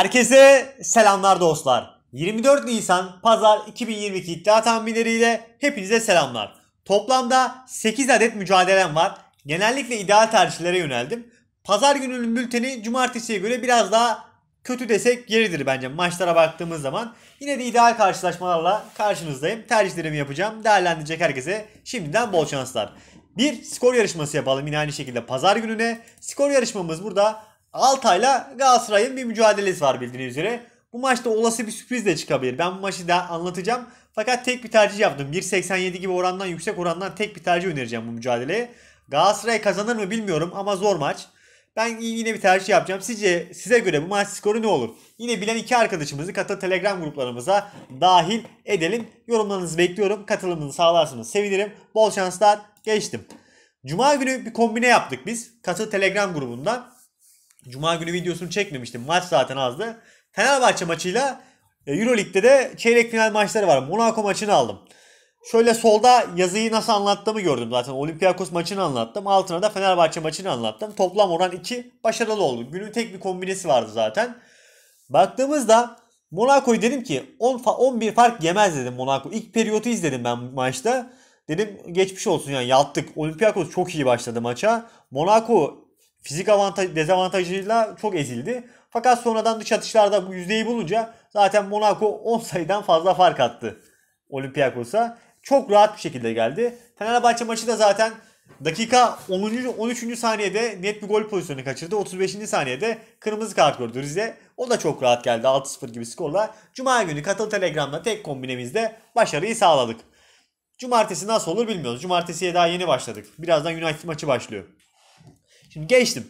Herkese selamlar dostlar. 24 Nisan Pazar 2022 iddia tahminleriyle hepinize selamlar. Toplamda 8 adet mücadelem var. Genellikle ideal tercihlere yöneldim. Pazar gününün bülteni cumartesiye göre biraz daha kötü desek yeridir bence maçlara baktığımız zaman. Yine de ideal karşılaşmalarla karşınızdayım. Tercihlerimi yapacağım. Değerlendirecek herkese şimdiden bol şanslar. Bir skor yarışması yapalım yine aynı şekilde pazar gününe. Skor yarışmamız burada Altay'la Galatasaray'ın bir mücadelesi var bildiğiniz üzere. Bu maçta olası bir sürpriz de çıkabilir. Ben bu maçı da anlatacağım. Fakat tek bir tercih yaptım. 1.87 gibi orandan yüksek orandan tek bir tercih önereceğim bu mücadeleye. Galatasaray kazanır mı bilmiyorum ama zor maç. Ben yine bir tercih yapacağım. Sizce size göre bu maç skoru ne olur? Yine bilen iki arkadaşımızı katıl Telegram gruplarımıza dahil edelim. Yorumlarınızı bekliyorum. Katılımını sağlarsınız sevinirim. Bol şanslar. Geçtim. Cuma günü bir kombine yaptık biz. Katıl Telegram grubundan. Cuma günü videosunu çekmemiştim. Maç zaten azdı. Fenerbahçe maçıyla e, Euroleague'de de çeyrek final maçları var. Monaco maçını aldım. Şöyle solda yazıyı nasıl anlattığımı gördüm zaten. Olympiakos maçını anlattım. Altına da Fenerbahçe maçını anlattım. Toplam oran 2 başarılı oldu. Günün tek bir kombinesi vardı zaten. Baktığımızda Monaco'yu dedim ki 10 fa 11 fark yemez dedim Monaco. İlk periyotu izledim ben maçta. Dedim geçmiş olsun yani yattık. Olympiakos çok iyi başladı maça. Monaco fizik avantaj, dezavantajıyla çok ezildi. Fakat sonradan dış atışlarda bu yüzdeyi bulunca zaten Monaco 10 sayıdan fazla fark attı Olympiakos'a. Çok rahat bir şekilde geldi. Fenerbahçe maçı da zaten dakika 10. 13. saniyede net bir gol pozisyonu kaçırdı. 35. saniyede kırmızı kart gördü Rize. O da çok rahat geldi 6-0 gibi skorla. Cuma günü Katıl Telegram'da tek kombinemizde başarıyı sağladık. Cumartesi nasıl olur bilmiyoruz. Cumartesiye daha yeni başladık. Birazdan United maçı başlıyor. Şimdi geçtim.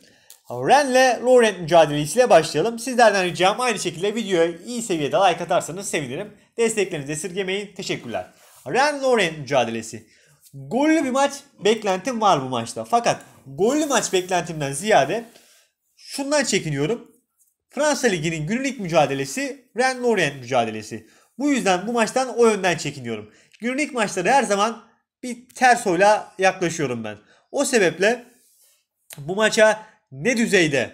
Ren'le Laurent mücadelesiyle başlayalım. Sizlerden ricam aynı şekilde videoya iyi seviyede like atarsanız sevinirim. Desteklerinizi esirgemeyin. Teşekkürler. Ren Laurent mücadelesi. Gollü bir maç beklentim var bu maçta. Fakat gollü maç beklentimden ziyade şundan çekiniyorum. Fransa Ligi'nin günlük mücadelesi Ren laurent mücadelesi. Bu yüzden bu maçtan o yönden çekiniyorum. Günlük maçlara her zaman bir ters oyla yaklaşıyorum ben. O sebeple bu maça ne düzeyde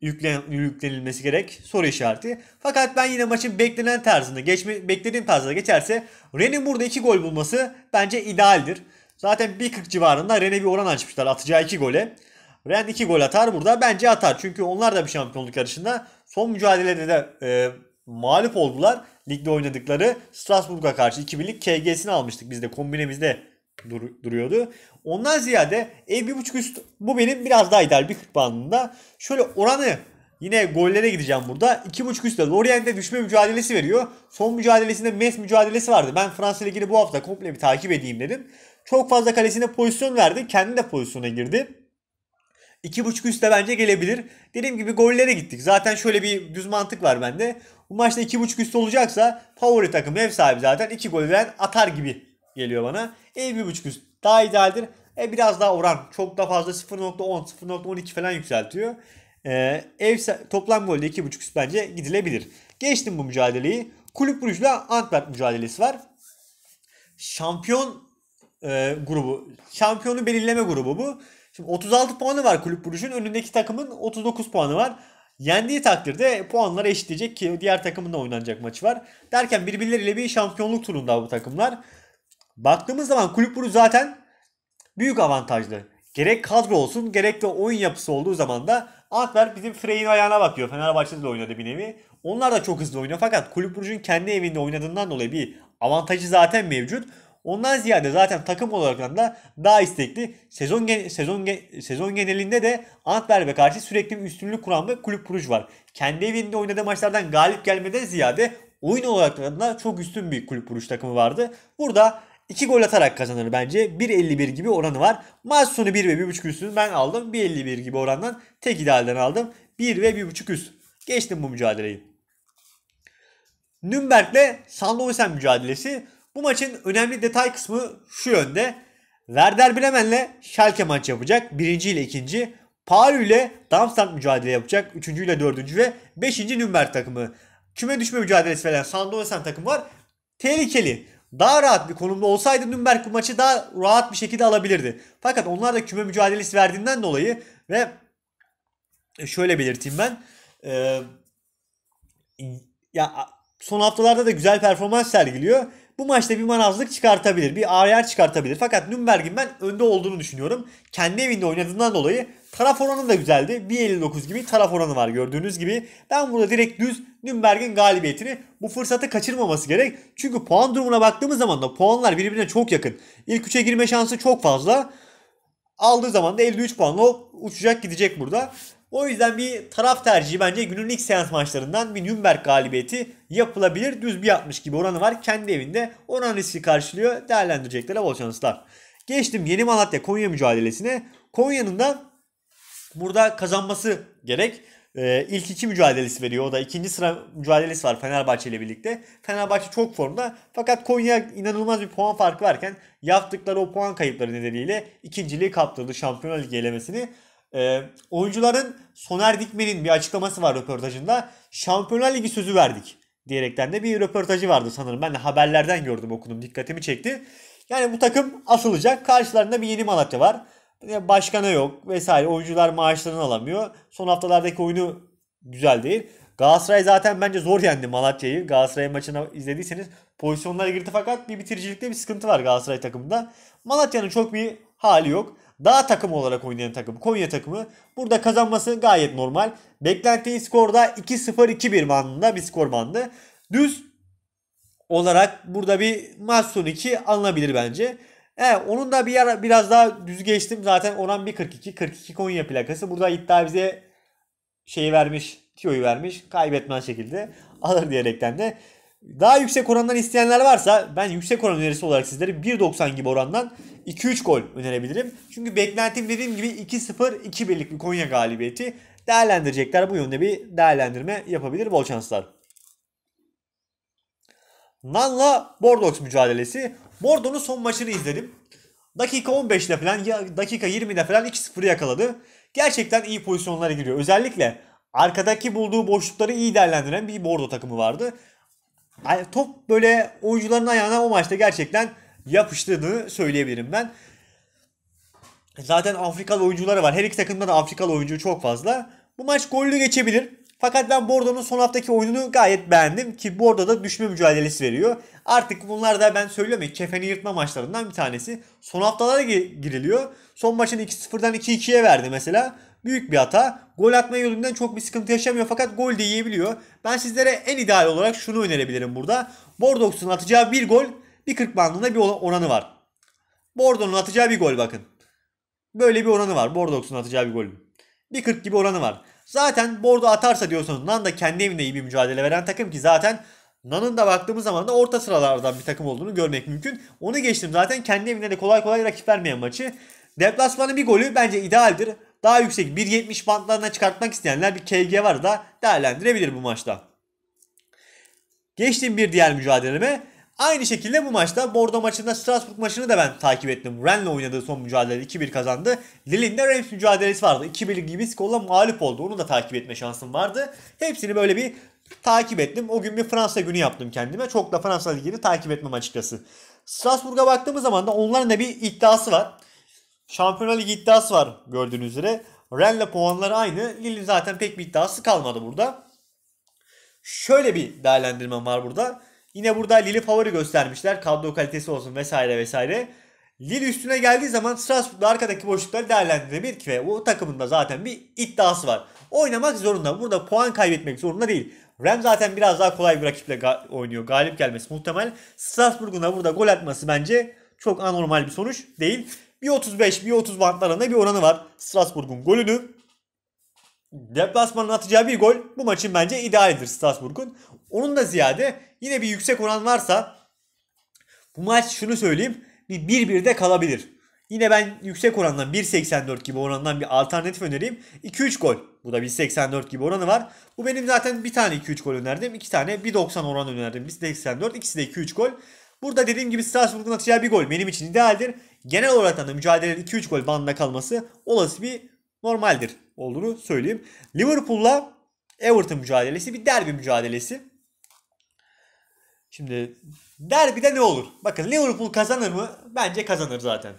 yüklenilmesi gerek soru işareti. Fakat ben yine maçın beklenen tarzında, geçme, beklediğim tarzda geçerse Ren'in burada 2 gol bulması bence idealdir. Zaten 1.40 civarında Ren'e bir oran açmışlar atacağı 2 gole. Ren 2 gol atar burada bence atar. Çünkü onlar da bir şampiyonluk yarışında son mücadelede de e, mağlup oldular. Ligde oynadıkları Strasbourg'a karşı 2-1'lik KG'sini almıştık biz de kombinemizde dur- duruyordu. Ondan ziyade ev bir buçuk üst bu benim biraz daha ideal bir 40 bandında. Şöyle oranı yine gollere gideceğim burada. İki buçuk üstte Lorient'e düşme mücadelesi veriyor. Son mücadelesinde Mes mücadelesi vardı. Ben Fransa Ligi'ni bu hafta komple bir takip edeyim dedim. Çok fazla kalesine pozisyon verdi. Kendi de pozisyona girdi. 2.5 üstte bence gelebilir. Dediğim gibi gollere gittik. Zaten şöyle bir düz mantık var bende. Bu maçta 2.5 üstte olacaksa favori takım ev sahibi zaten 2 gol veren atar gibi geliyor bana. E bir buçuk üst daha idealdir. E biraz daha oran çok daha fazla 0.10 0.12 falan yükseltiyor. E, ev toplam golde 2.5 üst bence gidilebilir. Geçtim bu mücadeleyi. Kulüp Brugge'la Antwerp mücadelesi var. Şampiyon e, grubu. Şampiyonu belirleme grubu bu. Şimdi 36 puanı var Kulüp Brugge'ün. Önündeki takımın 39 puanı var. Yendiği takdirde puanlar eşitleyecek ki diğer takımın da oynanacak maçı var. Derken birbirleriyle bir şampiyonluk turunda bu takımlar. Baktığımız zaman kulüp bunu zaten büyük avantajlı. Gerek kadro olsun gerek de oyun yapısı olduğu zaman da Antwerp bizim Frey'in ayağına bakıyor. Fenerbahçe'de de oynadı bir nevi. Onlar da çok hızlı oynuyor fakat Kulüp Brugge'un kendi evinde oynadığından dolayı bir avantajı zaten mevcut. Ondan ziyade zaten takım olarak da daha istekli. Sezon gen sezon gen sezon genelinde de Antwerp'e karşı sürekli bir üstünlük kuran bir kulüp Brugge var. Kendi evinde oynadığı maçlardan galip gelmeden ziyade oyun olarak da çok üstün bir kulüp Brugge takımı vardı. Burada 2 gol atarak kazanır bence. 1.51 gibi oranı var. Maç sonu 1 ve 1.5 üstünü ben aldım. 1.51 gibi orandan tek idealden aldım. 1 ve 1.5 üst. Geçtim bu mücadeleyi. Nürnberg'le Sanloisen mücadelesi. Bu maçın önemli detay kısmı şu yönde. Werder Bremen'le Schalke maç yapacak. Birinci ile ikinci. Pauli ile Darmstadt mücadele yapacak. Üçüncü ile dördüncü ve beşinci Nürnberg takımı. Küme düşme mücadelesi veren Sanloisen takım var. Tehlikeli. Daha rahat bir konumda olsaydı Nürnberg bu maçı daha rahat bir şekilde alabilirdi. Fakat onlar da küme mücadelesi verdiğinden dolayı ve e, şöyle belirteyim ben. E, ya son haftalarda da güzel performans sergiliyor bu maçta bir manazlık çıkartabilir. Bir ağrıyer çıkartabilir. Fakat Nürnberg'in ben önde olduğunu düşünüyorum. Kendi evinde oynadığından dolayı taraf oranı da güzeldi. 1.59 gibi taraf oranı var gördüğünüz gibi. Ben burada direkt düz Nürnberg'in galibiyetini bu fırsatı kaçırmaması gerek. Çünkü puan durumuna baktığımız zaman da puanlar birbirine çok yakın. İlk 3'e girme şansı çok fazla. Aldığı zaman da 53 puanla uçacak gidecek burada. O yüzden bir taraf tercihi bence günün ilk seans maçlarından bir Nürnberg galibiyeti yapılabilir. Düz bir 60 gibi oranı var. Kendi evinde oran riski karşılıyor. Değerlendirecekler bol şanslar. Geçtim yeni Malatya Konya mücadelesine. Konya'nın da burada kazanması gerek. Ee, ilk iki mücadelesi veriyor. O da ikinci sıra mücadelesi var Fenerbahçe ile birlikte. Fenerbahçe çok formda. Fakat Konya inanılmaz bir puan farkı varken yaptıkları o puan kayıpları nedeniyle ikinciliği kaptırdı şampiyonlar ligi elemesini. E, oyuncuların Soner Dikmen'in bir açıklaması var röportajında. Şampiyonlar Ligi sözü verdik diyerekten de bir röportajı vardı sanırım. Ben de haberlerden gördüm okudum dikkatimi çekti. Yani bu takım asılacak. Karşılarında bir yeni Malatya var. Başkana yok vesaire. Oyuncular maaşlarını alamıyor. Son haftalardaki oyunu güzel değil. Galatasaray zaten bence zor yendi Malatya'yı. Galatasaray maçını izlediyseniz pozisyonlara girdi fakat bir bitiricilikte bir sıkıntı var Galatasaray takımında. Malatya'nın çok bir hali yok. Daha takım olarak oynayan takım Konya takımı. Burada kazanması gayet normal. Beklentiyi skorda 2-0-2-1 bandında bir skor bandı. Düz olarak burada bir maç sonu 2 alınabilir bence. Evet, onun da bir ara, biraz daha düz geçtim. Zaten oran 1.42. 42 Konya plakası. Burada iddia bize şeyi vermiş. Tiyo'yu vermiş. kaybetmen şekilde alır diyerekten de daha yüksek orandan isteyenler varsa ben yüksek oran önerisi olarak sizlere 1.90 gibi orandan 2-3 gol önerebilirim. Çünkü beklentim dediğim gibi 2-0 2-1'lik bir Konya galibiyeti değerlendirecekler. Bu yönde bir değerlendirme yapabilir bol şanslar. Nan'la Bordeaux mücadelesi. Bordeaux'un son maçını izledim. Dakika 15'te falan, ya dakika 20'de falan 2-0'ı yakaladı. Gerçekten iyi pozisyonlara giriyor. Özellikle arkadaki bulduğu boşlukları iyi değerlendiren bir Bordeaux takımı vardı top böyle oyuncuların ayağına o maçta gerçekten yapıştığını söyleyebilirim ben. Zaten Afrikalı oyuncuları var. Her iki takımda da Afrikalı oyuncu çok fazla. Bu maç gollü geçebilir. Fakat ben Bordeaux'un son haftaki oyununu gayet beğendim ki Bordo da düşme mücadelesi veriyor. Artık bunlar da ben söylüyorum ya kefeni yırtma maçlarından bir tanesi. Son haftalara giriliyor. Son maçın 2-0'dan 2-2'ye verdi mesela büyük bir hata. Gol atma yönünden çok bir sıkıntı yaşamıyor fakat gol de yiyebiliyor. Ben sizlere en ideal olarak şunu önerebilirim burada. Bordeaux'un atacağı bir gol bir 40 bandında bir oranı var. Bordeaux'un atacağı bir gol bakın. Böyle bir oranı var. Bordeaux'un atacağı bir gol, Bir 40 gibi oranı var. Zaten Bordeaux atarsa diyorsanız Nan da kendi evinde iyi bir mücadele veren takım ki zaten Nan'ın da baktığımız zaman da orta sıralardan bir takım olduğunu görmek mümkün. Onu geçtim zaten kendi evinde de kolay kolay rakip vermeyen maçı. Deplasmanın bir golü bence idealdir daha yüksek 1.70 bantlarına çıkartmak isteyenler bir KG var da değerlendirebilir bu maçta. Geçtim bir diğer mücadeleme. Aynı şekilde bu maçta Bordo maçında Strasbourg maçını da ben takip ettim. Rennes'le oynadığı son mücadeleyi 2-1 kazandı. Lille'in de Reims mücadelesi vardı. 2-1 gibi skorla mağlup oldu. Onu da takip etme şansım vardı. Hepsini böyle bir takip ettim. O gün bir Fransa günü yaptım kendime. Çok da Fransa ligini takip etmem açıkçası. Strasbourg'a baktığımız zaman da onların da bir iddiası var. Şampiyonlar Ligi iddiası var gördüğünüz üzere. Rennes'le puanları aynı. Lille'in zaten pek bir iddiası kalmadı burada. Şöyle bir değerlendirmem var burada. Yine burada Lille favori göstermişler. Kadro kalitesi olsun vesaire vesaire. Lille üstüne geldiği zaman Strasbourg'da arkadaki boşlukları değerlendirebilir ve o takımında zaten bir iddiası var. Oynamak zorunda. Burada puan kaybetmek zorunda değil. Rem zaten biraz daha kolay bir rakiple ga- oynuyor. Galip gelmesi muhtemel. Strasbourg'un da burada gol atması bence çok anormal bir sonuç değil. Bir 35, bir 30 bantlarında bir oranı var Strasbourg'un golünü. Deplasmanın atacağı bir gol bu maçın bence idealidir Strasbourg'un. Onun da ziyade yine bir yüksek oran varsa bu maç şunu söyleyeyim bir 1 de kalabilir. Yine ben yüksek orandan 1.84 gibi orandan bir alternatif önereyim. 2-3 gol. Bu da 1.84 gibi oranı var. Bu benim zaten bir tane 2-3 gol önerdim. 2 tane 1.90 oran önerdim. 1.84 ikisi de 2-3 gol. Burada dediğim gibi Strasbourg'un atacağı bir gol benim için idealdir genel olarak da mücadelenin 2-3 gol bandında kalması olası bir normaldir olduğunu söyleyeyim. Liverpool'la Everton mücadelesi bir derbi mücadelesi. Şimdi derbide ne olur? Bakın Liverpool kazanır mı? Bence kazanır zaten.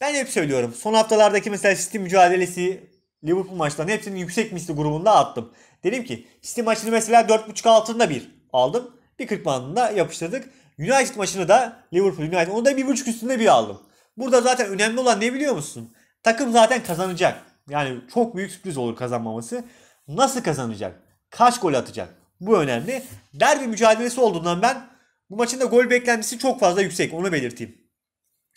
Ben hep söylüyorum. Son haftalardaki mesela City mücadelesi Liverpool maçlarının hepsini yüksek misli grubunda attım. Dedim ki City maçını mesela 4.5 altında bir aldım. Bir 40 bandında yapıştırdık. United maçını da Liverpool United onu da 1.5 üstünde bir aldım. Burada zaten önemli olan ne biliyor musun? Takım zaten kazanacak. Yani çok büyük sürpriz olur kazanmaması. Nasıl kazanacak? Kaç gol atacak? Bu önemli. Derbi mücadelesi olduğundan ben bu maçın da gol beklentisi çok fazla yüksek. Onu belirteyim.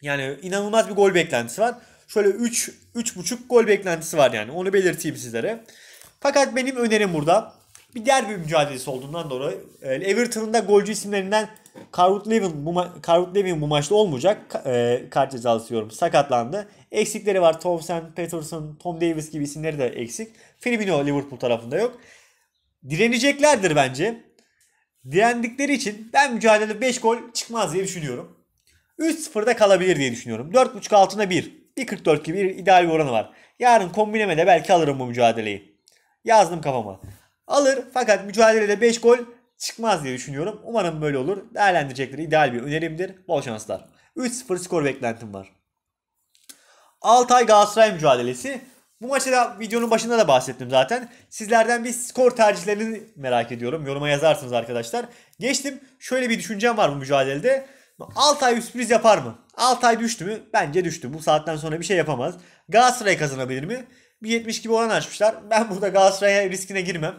Yani inanılmaz bir gol beklentisi var. Şöyle 3 3.5 gol beklentisi var yani. Onu belirteyim sizlere. Fakat benim önerim burada bir derbi mücadelesi olduğundan dolayı e, Everton'ın da golcü isimlerinden Calvert Levin bu, ma- Calvert Lewin bu maçta olmayacak. E, kart cezası yorum. Sakatlandı. Eksikleri var. Thompson, Peterson, Tom Davis gibi isimleri de eksik. Firmino Liverpool tarafında yok. Direneceklerdir bence. Direndikleri için ben mücadelede 5 gol çıkmaz diye düşünüyorum. 3-0'da kalabilir diye düşünüyorum. 4.5 altına 1. 1.44 gibi ideal bir oranı var. Yarın kombinemede belki alırım bu mücadeleyi. Yazdım kafama. Alır fakat mücadelede 5 gol çıkmaz diye düşünüyorum. Umarım böyle olur. Değerlendirecekleri ideal bir önerimdir. Bol şanslar. 3-0 skor beklentim var. Altay Galatasaray mücadelesi. Bu maçta da videonun başında da bahsettim zaten. Sizlerden bir skor tercihlerini merak ediyorum. Yoruma yazarsınız arkadaşlar. Geçtim. Şöyle bir düşüncem var bu mücadelede. Altay bir sürpriz yapar mı? Altay düştü mü? Bence düştü. Bu saatten sonra bir şey yapamaz. Galatasaray kazanabilir mi? Bir 70 gibi oran açmışlar. Ben burada Galatasaray'a riskine girmem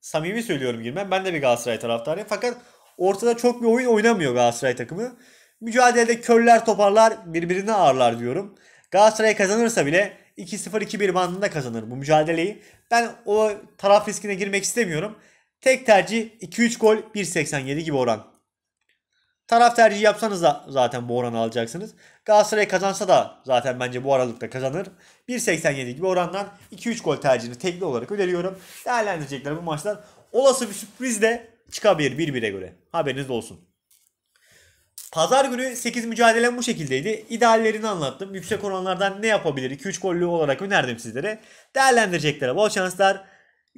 samimi söylüyorum girmem. Ben de bir Galatasaray taraftarıyım. Fakat ortada çok bir oyun oynamıyor Galatasaray takımı. Mücadelede körler toparlar birbirini ağırlar diyorum. Galatasaray kazanırsa bile 2-0-2-1 bandında kazanır bu mücadeleyi. Ben o taraf riskine girmek istemiyorum. Tek tercih 2-3 gol 1.87 gibi oran. Taraf tercihi yapsanız da zaten bu oranı alacaksınız. Galatasaray kazansa da zaten bence bu aralıkta kazanır. 1.87 gibi orandan 2-3 gol tercihini tekli olarak öneriyorum. Değerlendirecekler bu maçlar. Olası bir sürpriz de çıkabilir 1-1'e göre. Haberiniz olsun. Pazar günü 8 mücadelem bu şekildeydi. İdeallerini anlattım. Yüksek oranlardan ne yapabilir? 2-3 gollü olarak önerdim sizlere. Değerlendireceklere bol şanslar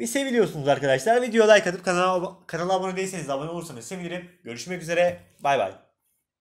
ve seviliyorsunuz arkadaşlar. Videoya like atıp kanala, kanala abone değilseniz de abone olursanız sevinirim. Görüşmek üzere. Bay bay.